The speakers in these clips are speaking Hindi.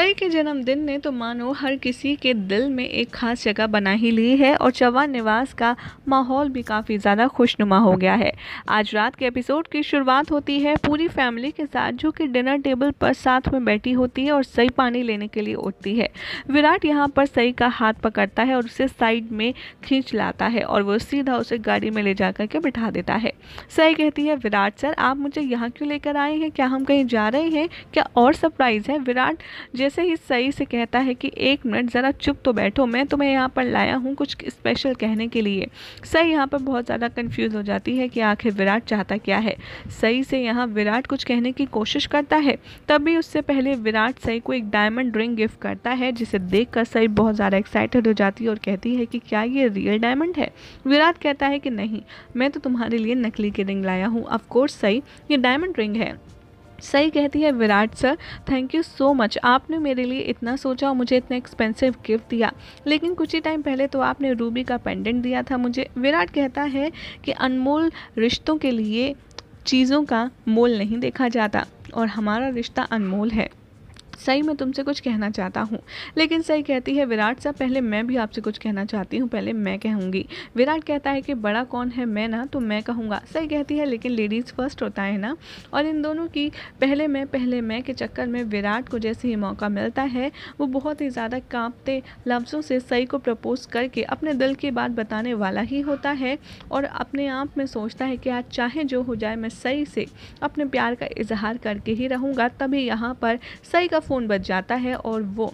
सई के जन्मदिन ने तो मानो हर किसी के दिल में एक खास जगह बना ही ली है और चवा निवास का माहौल भी काफ़ी ज़्यादा खुशनुमा हो गया है आज रात के एपिसोड की शुरुआत होती है पूरी फैमिली के साथ जो कि डिनर टेबल पर साथ में बैठी होती है और सई पानी लेने के लिए उठती है विराट यहाँ पर सई का हाथ पकड़ता है और उसे साइड में खींच लाता है और वो सीधा उसे गाड़ी में ले जा करके बिठा देता है सई कहती है विराट सर आप मुझे यहाँ क्यों लेकर आए हैं क्या हम कहीं जा रहे हैं क्या और सरप्राइज़ है विराट जैसे जैसे ही सई से कहता है कि एक मिनट ज़रा चुप तो बैठो मैं तुम्हें यहाँ पर लाया हूँ कुछ स्पेशल कहने के लिए सई यहाँ पर बहुत ज़्यादा कन्फ्यूज़ हो जाती है कि आखिर विराट चाहता क्या है सई से यहाँ विराट कुछ कहने की कोशिश करता है तभी उससे पहले विराट सई को एक डायमंड रिंग गिफ्ट करता है जिसे देख कर सई बहुत ज़्यादा एक्साइटेड हो जाती है और कहती है कि क्या ये रियल डायमंड है विराट कहता है कि नहीं मैं तो तुम्हारे लिए नकली की रिंग लाया हूँ अफकोर्स सई ये डायमंड रिंग है सही कहती है Virat sir thank you so much आपने मेरे लिए इतना सोचा और मुझे इतना एक्सपेंसिव गिफ्ट दिया लेकिन कुछ ही टाइम पहले तो आपने रूबी का पेंडेंट दिया था मुझे विराट कहता है कि अनमोल रिश्तों के लिए चीज़ों का मोल नहीं देखा जाता और हमारा रिश्ता अनमोल है सही मैं तुमसे कुछ कहना चाहता हूँ लेकिन सही कहती है विराट साहब पहले मैं भी आपसे कुछ कहना चाहती हूँ पहले मैं कहूँगी विराट कहता है कि बड़ा कौन है मैं ना तो मैं कहूँगा सही कहती है लेकिन लेडीज़ फर्स्ट होता है ना और इन दोनों की पहले मैं पहले मैं के चक्कर में विराट को जैसे ही मौका मिलता है वो बहुत ही ज़्यादा कांपते लफ्ज़ों से सई को प्रपोज करके अपने दिल की बात बताने वाला ही होता है और अपने आप में सोचता है कि आज चाहे जो हो जाए मैं सही से अपने प्यार का इजहार करके ही रहूँगा तभी यहाँ पर सही का फ़ोन बच जाता है और वो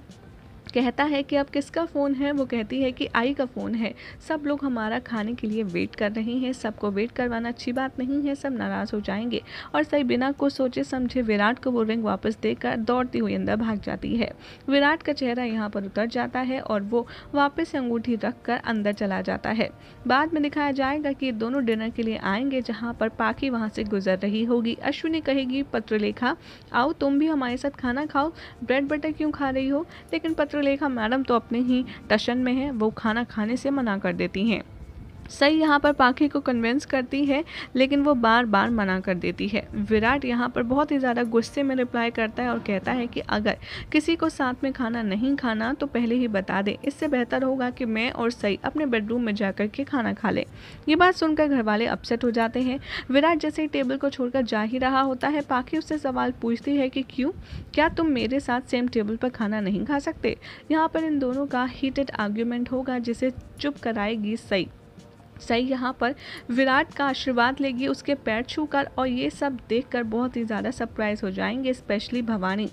कहता है कि अब किसका फ़ोन है वो कहती है कि आई का फ़ोन है सब लोग हमारा खाने के लिए वेट कर रहे हैं सबको वेट करवाना अच्छी बात नहीं है सब नाराज़ हो जाएंगे और सही बिना कुछ सोचे समझे विराट को वो रिंग वापस देकर दौड़ती हुई अंदर भाग जाती है विराट का चेहरा यहाँ पर उतर जाता है और वो वापस अंगूठी रख कर अंदर चला जाता है बाद में दिखाया जाएगा कि दोनों डिनर के लिए आएंगे जहाँ पर पाखी वहाँ से गुजर रही होगी अश्विनी कहेगी पत्रलेखा आओ तुम भी हमारे साथ खाना खाओ ब्रेड बटर क्यों खा रही हो लेकिन पत्र चित्रलेखा मैडम तो अपने ही टशन में है वो खाना खाने से मना कर देती हैं सई यहाँ पर पाखी को कन्विंस करती है लेकिन वो बार बार मना कर देती है विराट यहाँ पर बहुत ही ज़्यादा गुस्से में रिप्लाई करता है और कहता है कि अगर किसी को साथ में खाना नहीं खाना तो पहले ही बता दें इससे बेहतर होगा कि मैं और सई अपने बेडरूम में जाकर के खाना खा लें ये बात सुनकर घर वाले अपसेट हो जाते हैं विराट जैसे ही टेबल को छोड़कर जा ही रहा होता है पाखी उससे सवाल पूछती है कि क्यों क्या तुम मेरे साथ सेम टेबल पर खाना नहीं खा सकते यहाँ पर इन दोनों का हीटेड आर्ग्यूमेंट होगा जिसे चुप कराएगी सई सही यहाँ पर विराट का आशीर्वाद लेगी उसके पैर छूकर और ये सब देखकर बहुत ही ज़्यादा सरप्राइज हो जाएंगे स्पेशली भवानी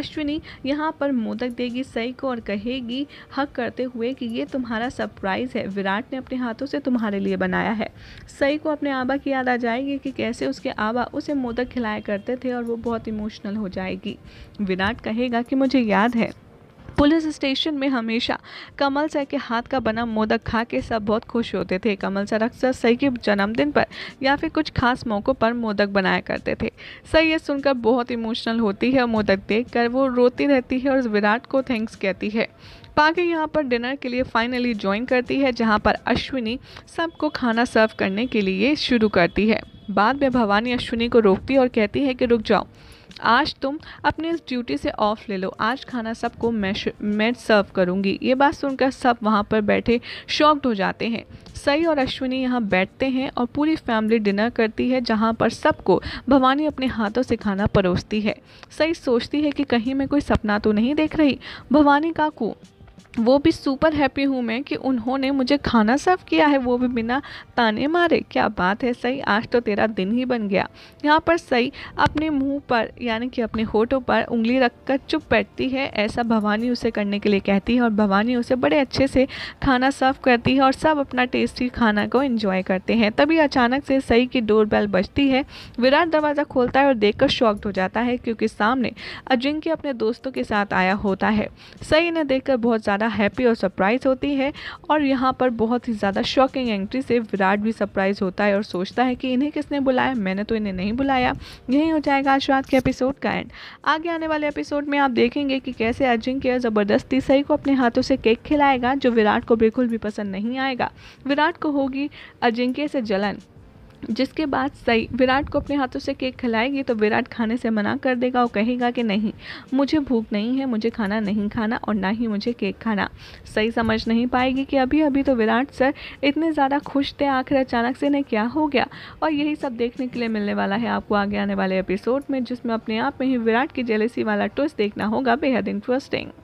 अश्विनी यहाँ पर मोदक देगी सई को और कहेगी हक करते हुए कि ये तुम्हारा सरप्राइज़ है विराट ने अपने हाथों से तुम्हारे लिए बनाया है सई को अपने आबा की याद आ जाएगी कि कैसे उसके आबा उसे मोदक खिलाया करते थे और वो बहुत इमोशनल हो जाएगी विराट कहेगा कि मुझे याद है पुलिस स्टेशन में हमेशा कमल सर के हाथ का बना मोदक खा के सब बहुत खुश होते थे कमल सर अक्सर सई के जन्मदिन पर या फिर कुछ खास मौक़ों पर मोदक बनाया करते थे सई ये सुनकर बहुत इमोशनल होती है और मोदक देख कर वो रोती रहती है और विराट को थैंक्स कहती है पाके यहाँ पर डिनर के लिए फाइनली ज्वाइन करती है जहाँ पर अश्विनी सबको खाना सर्व करने के लिए शुरू करती है बाद में भवानी अश्विनी को रोकती है और कहती है कि रुक जाओ आज तुम अपनी इस ड्यूटी से ऑफ ले लो आज खाना सबको मैं मैं सर्व करूँगी ये बात सुनकर सब वहाँ पर बैठे शॉक्ड हो जाते हैं सई और अश्विनी यहाँ बैठते हैं और पूरी फैमिली डिनर करती है जहाँ पर सबको भवानी अपने हाथों से खाना परोसती है सई सोचती है कि कहीं मैं कोई सपना तो नहीं देख रही भवानी काकू वो भी सुपर हैप्पी हूँ मैं कि उन्होंने मुझे खाना सर्व किया है वो भी बिना ताने मारे क्या बात है सही आज तो तेरा दिन ही बन गया यहाँ पर सही अपने मुंह पर यानी कि अपने होठों पर उंगली रखकर चुप बैठती है ऐसा भवानी उसे करने के लिए कहती है और भवानी उसे बड़े अच्छे से खाना सर्व करती है और सब अपना टेस्टी खाना को इन्जॉय करते हैं तभी अचानक से सही की बैल बजती है विराट दरवाज़ा खोलता है और देख शॉक्ड हो जाता है क्योंकि सामने अजिंक्य अपने दोस्तों के साथ आया होता है सही ने देख बहुत बहुत ज़्यादा हैप्पी और सरप्राइज़ होती है और यहाँ पर बहुत ही ज़्यादा शॉकिंग एंट्री से विराट भी सरप्राइज़ होता है और सोचता है कि इन्हें किसने बुलाया मैंने तो इन्हें नहीं बुलाया यही हो जाएगा आज रात के एपिसोड का एंड आगे आने वाले एपिसोड में आप देखेंगे कि कैसे अजिंक्य ज़बरदस्ती सही को अपने हाथों से केक खिलाएगा जो विराट को बिल्कुल भी पसंद नहीं आएगा विराट को होगी अजिंक्य से जलन जिसके बाद सही विराट को अपने हाथों से केक खिलाएगी तो विराट खाने से मना कर देगा और कहेगा कि नहीं मुझे भूख नहीं है मुझे खाना नहीं खाना और ना ही मुझे केक खाना सही समझ नहीं पाएगी कि अभी अभी तो विराट सर इतने ज़्यादा खुश थे आखिर अचानक से इन्हें क्या हो गया और यही सब देखने के लिए मिलने वाला है आपको आगे आने वाले एपिसोड में जिसमें अपने आप में ही विराट की जेलेसी वाला ट्विस्ट देखना होगा बेहद इंटरेस्टिंग